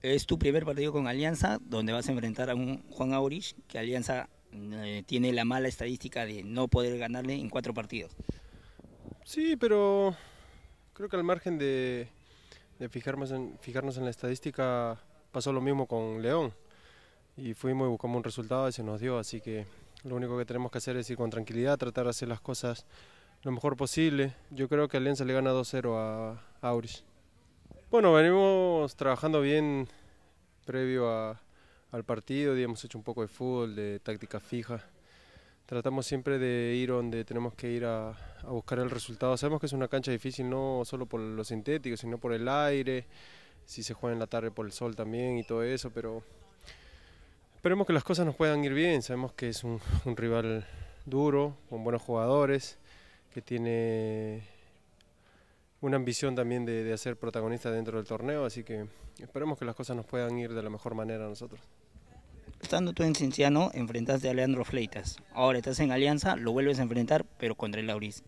Es tu primer partido con Alianza, donde vas a enfrentar a un Juan Aurich, que Alianza eh, tiene la mala estadística de no poder ganarle en cuatro partidos. Sí, pero creo que al margen de, fijarnos, en, la estadística, pasó lo mismo con León. Y fuimos y buscamos un resultado y se nos dio, así que lo único que tenemos que hacer es ir con tranquilidad, tratar de hacer las cosas lo mejor posible. Yo creo que Alianza le gana 2-0 a, Aurich. Bueno, venimos trabajando bien previo al partido, hemos hecho un poco de fútbol, de táctica fija. Tratamos siempre de ir donde tenemos que ir a, buscar el resultado. Sabemos que es una cancha difícil, no solo por los sintéticos, sino por el aire, si se juega en la tarde por el sol también y todo eso, pero esperemos que las cosas nos puedan ir bien. Sabemos que es un, un rival duro, con buenos jugadores, que tiene una ambición también de, de ser protagonista dentro del torneo, así que esperemos que las cosas nos puedan ir de la mejor manera a nosotros. Estando tú en Cienciano, enfrentaste a Leandro Fleitas. Ahora estás en Alianza, lo vuelves a enfrentar, pero contra el Auris.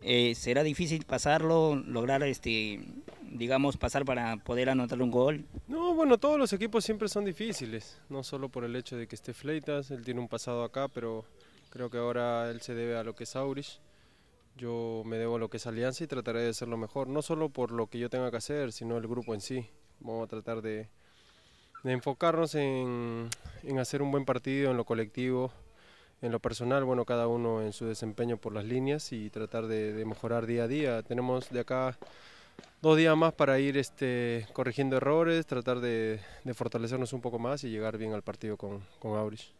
Eh, ¿Será difícil pasarlo, lograr, este, digamos, pasar para poder anotar un gol? No, bueno, todos los equipos siempre son difíciles, no solo por el hecho de que esté Fleitas, él tiene un pasado acá, pero creo que ahora él se debe a lo que es Auris, yo me debo a lo que es Alianza y trataré de hacerlo mejor, no solo por lo que yo tenga que hacer, sino el grupo en sí. Vamos a tratar de, enfocarnos en, hacer un buen partido en lo colectivo, en lo personal, bueno, cada uno en su desempeño por las líneas y tratar de, mejorar día a día. Tenemos de acá dos días más para ir este, corrigiendo errores, tratar de, fortalecernos un poco más y llegar bien al partido con, con Auris.